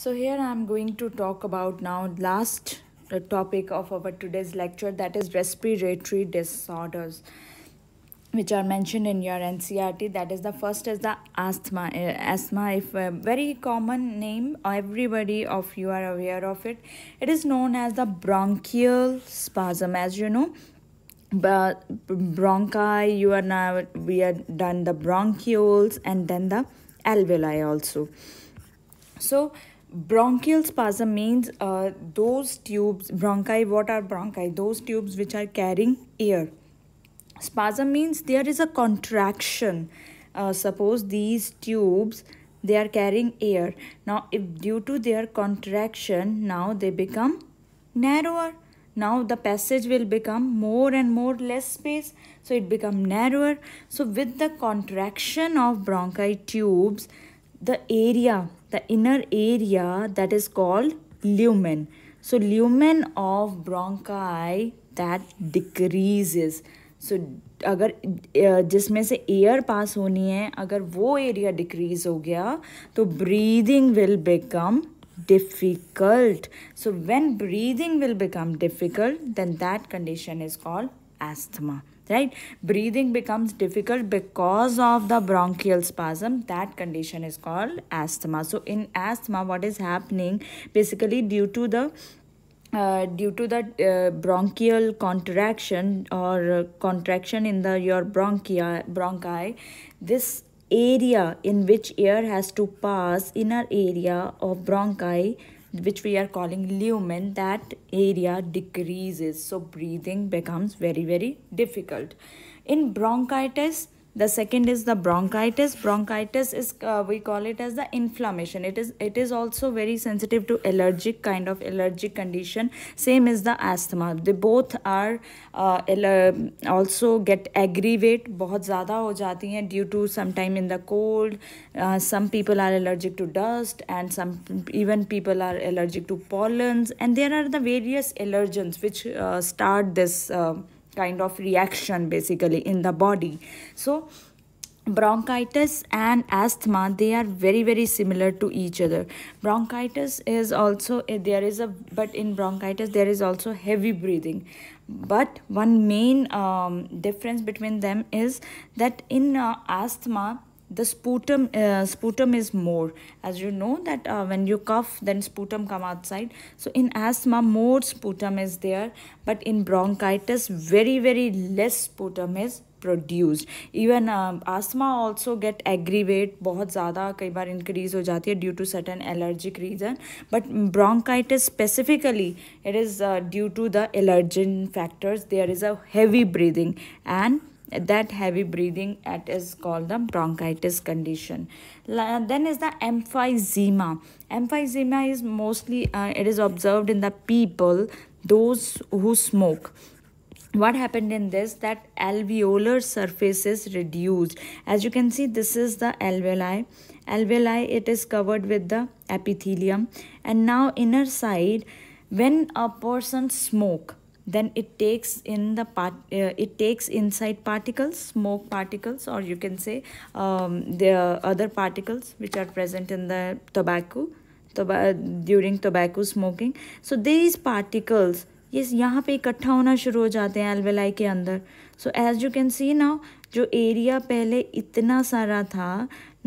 So here I am going to talk about now last the uh, topic of our today's lecture that is respiratory disorders which are mentioned in your NCRT that is the first is the asthma uh, asthma if a uh, very common name everybody of you are aware of it it is known as the bronchial spasm as you know but bronchi you are now we are done the bronchioles and then the alveoli also so bronchial spasm means uh, those tubes bronchi what are bronchi those tubes which are carrying air spasm means there is a contraction uh, suppose these tubes they are carrying air now if due to their contraction now they become narrower now the passage will become more and more less space so it become narrower so with the contraction of bronchi tubes the area the inner area that is called lumen so lumen of bronchi that decreases so अगर जिसमें से air pass होनी है अगर वो area decrease हो गया तो breathing will become difficult so when breathing will become difficult then that condition is called asthma right breathing becomes difficult because of the bronchial spasm that condition is called asthma so in asthma what is happening basically due to the uh, due to the uh, bronchial contraction or uh, contraction in the your bronchia bronchi this area in which air has to pass inner area of bronchi which we are calling lumen that area decreases so breathing becomes very very difficult in bronchitis the second is the bronchitis bronchitis is uh, we call it as the inflammation it is it is also very sensitive to allergic kind of allergic condition same is the asthma they both are uh, also get aggravate बहुत ज़्यादा हो जाती हैं due to sometime in the cold uh, some people are allergic to dust and some even people are allergic to pollens and there are the various allergens which uh, start this uh, kind of reaction basically in the body so bronchitis and asthma they are very very similar to each other bronchitis is also eh, there is a but in bronchitis there is also heavy breathing but one main um, difference between them is that in uh, asthma the sputum uh, sputum is more as you know that uh, when you cough then sputum come outside so in asthma more sputum is there but in bronchitis very very less sputum is produced even um, asthma also get aggravated, bahut zyada kai bar increase ho jati hai due to certain allergic reason but bronchitis specifically it is uh, due to the allergen factors there is a heavy breathing and that heavy breathing at is called the bronchitis condition then is the emphysema emphysema is mostly uh, it is observed in the people those who smoke what happened in this that alveolar surface is reduced as you can see this is the alveoli alveoli it is covered with the epithelium and now inner side when a person smoke then it takes in the part uh, it takes inside particles smoke particles or you can say um, the other particles which are present in the tobacco toba during tobacco smoking so these particles yes, yahan pe ikattha hona shuru ho jate hain alveoli ke andar so as you can see now जो area पहले इतना सारा था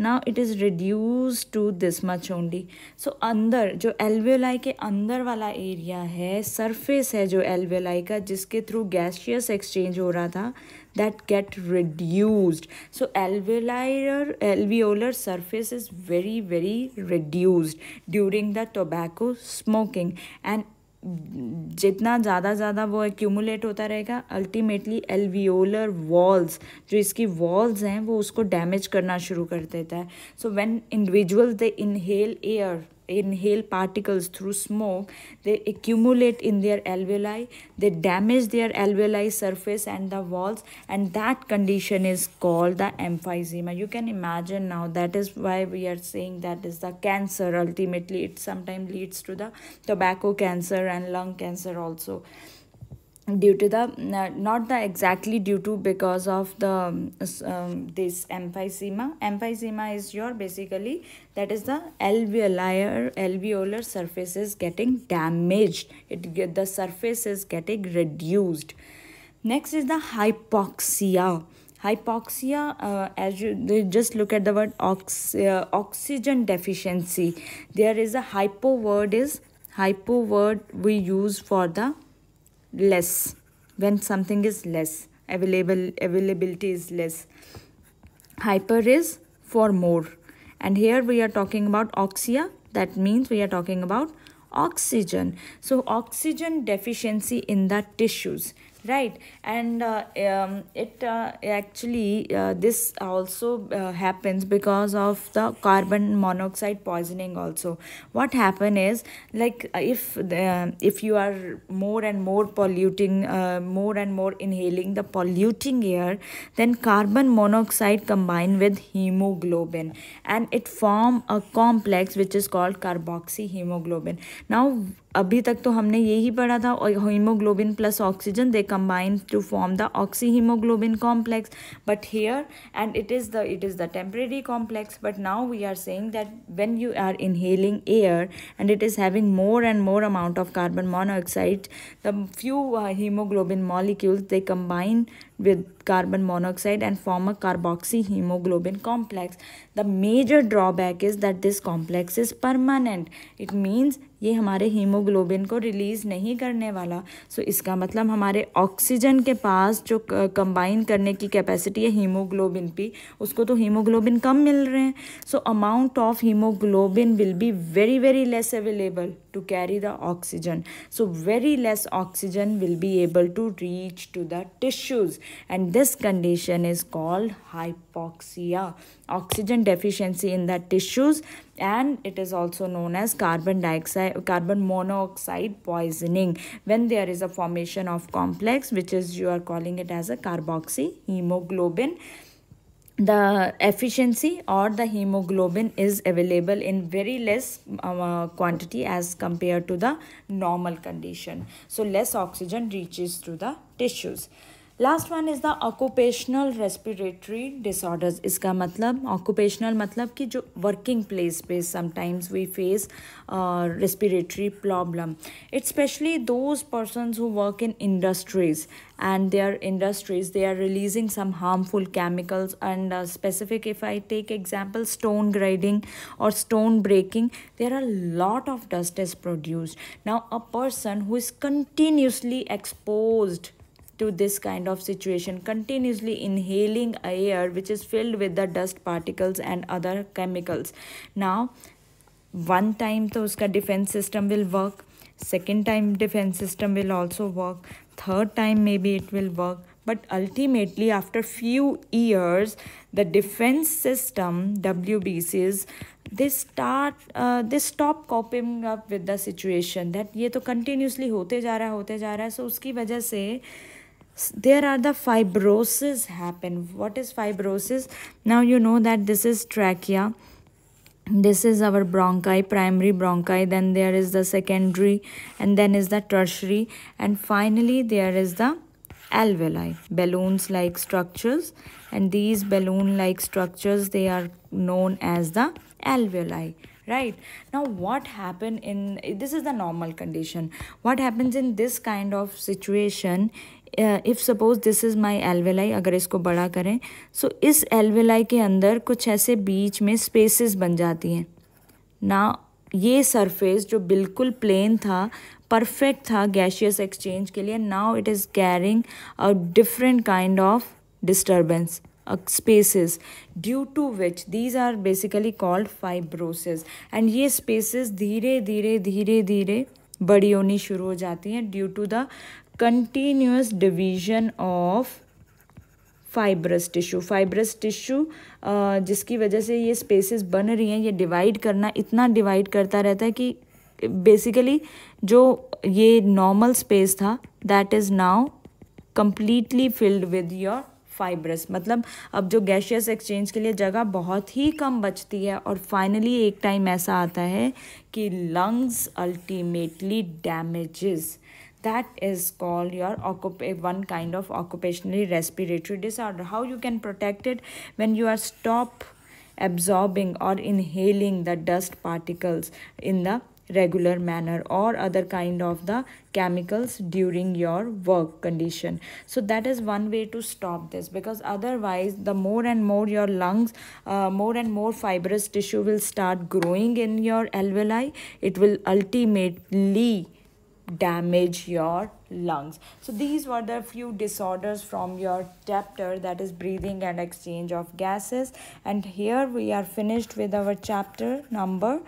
now it is reduce to this much only so अंदर जो एलवेलाई के अंदर वाला एरिया है सरफेस है जो एलवेलाई का जिसके थ्रू गैशियस एक्सचेंज हो रहा था that get reduce so alveolar alveolar surface is very very reduce during the tobacco smoking and जितना ज़्यादा ज़्यादा वो एक्यूमुलेट होता रहेगा अल्टीमेटली एलवियोलर वॉल्स जो इसकी वॉल्स हैं वो उसको डैमेज करना शुरू कर देता है so when individual they inhale air inhale particles through smoke, they accumulate in their alveoli, they damage their alveoli surface and the walls, and that condition is called the emphysema. You can imagine now that is why we are saying that is the cancer. Ultimately, it sometimes leads to the tobacco cancer and lung cancer also due to the not the exactly due to because of the um, um, this emphysema emphysema is your basically that is the alveolar alveolar surface is getting damaged it the surface is getting reduced next is the hypoxia hypoxia uh, as you just look at the word ox uh, oxygen deficiency there is a hypo word is hypo word we use for the less when something is less available availability is less hyper is for more and here we are talking about oxia that means we are talking about oxygen so oxygen deficiency in the tissues right and uh, um, it uh, actually uh, this also uh, happens because of the carbon monoxide poisoning also what happen is like if the, if you are more and more polluting uh, more and more inhaling the polluting air then carbon monoxide combine with hemoglobin and it form a complex which is called carboxyhemoglobin. now अभी तक तो हमने यही पढ़ा था और haemoglobin plus oxygen देखा combine to form the oxyhemoglobin complex but here and it is the it is the temporary complex but now we are saying that when you are inhaling air and it is having more and more amount of carbon monoxide the few uh, hemoglobin molecules they combine with carbon monoxide and form a carboxyhemoglobin complex. The major drawback is that this complex is permanent. It means ये हमारे haemoglobin को release नहीं करने वाला सो so, इसका मतलब हमारे oxygen के पास जो कंबाइन करने की कैपेसिटी है हीमोग्लोबिन पी उसको तो हीमोग्लोबिन कम मिल रहे हैं so amount of haemoglobin will be very very less available to carry the oxygen so very less oxygen will be able to reach to the tissues and this condition is called hypoxia oxygen deficiency in the tissues and it is also known as carbon dioxide carbon monoxide poisoning when there is a formation of complex which is you are calling it as a carboxy hemoglobin the efficiency or the hemoglobin is available in very less um, uh, quantity as compared to the normal condition so less oxygen reaches to the tissues last one is the occupational respiratory disorders इसका मतलब occupational मतलब कि जो working place पे sometimes we face respiratory problem it's specially those persons who work in industries and their industries they are releasing some harmful chemicals and uh, specific if i take example stone grinding or stone breaking there are a lot of dust is produced now a person who is continuously exposed to this kind of situation continuously inhaling air which is filled with the dust particles and other chemicals now one time to uska defense system will work second time defense system will also work third time maybe it will work but ultimately after few years the defense system wbcs they start uh, they stop coping up with the situation that ye to continuously hote ja raha hote ja raha so uski wajah se uh, there are the fibrosis happen what is fibrosis now you know that this is trachea this is our bronchi primary bronchi then there is the secondary and then is the tertiary and finally there is the alveoli balloons like structures and these balloon like structures they are known as the alveoli right now what happen in this is the normal condition what happens in this kind of situation if suppose this is my alveoli अगर इसको बड़ा करें सो so इस एलवेलाई के अंदर कुछ ऐसे बीच में स्पेसेस बन जाती हैं ना ये सरफेस जो बिल्कुल प्लेन था परफेक्ट था गैशियस एक्सचेंज के लिए now it is carrying a different kind of disturbance spaces due to which these are basically called fibrosis and ये स्पेसिस धीरे धीरे धीरे धीरे बड़ी होनी शुरू हो जाती हैं due to the continuous division of fibrous tissue fibrous tissue जिसकी वजह से ये स्पेसेस बन रही हैं ये डिवाइड करना इतना डिवाइड करता रहता है कि बेसिकली जो ये नॉर्मल स्पेस था that is now completely filled with your fibrous मतलब अब जो गैशियस एक्सचेंज के लिए जगह बहुत ही कम बचती है और फाइनली एक टाइम ऐसा आता है कि lungs ultimately damages that is called your occupy one kind of occupationally respiratory disorder how you can protect it when you are stop absorbing or inhaling the dust particles in the regular manner or other kind of the chemicals during your work condition so that is one way to stop this because otherwise the more and more your lungs uh, more and more fibrous tissue will start growing in your alveoli it will ultimately damage your lungs so these were the few disorders from your chapter that is breathing and exchange of gases and here we are finished with our chapter number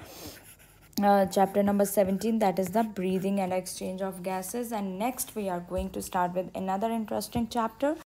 uh, chapter number 17 that is the breathing and exchange of gases and next we are going to start with another interesting chapter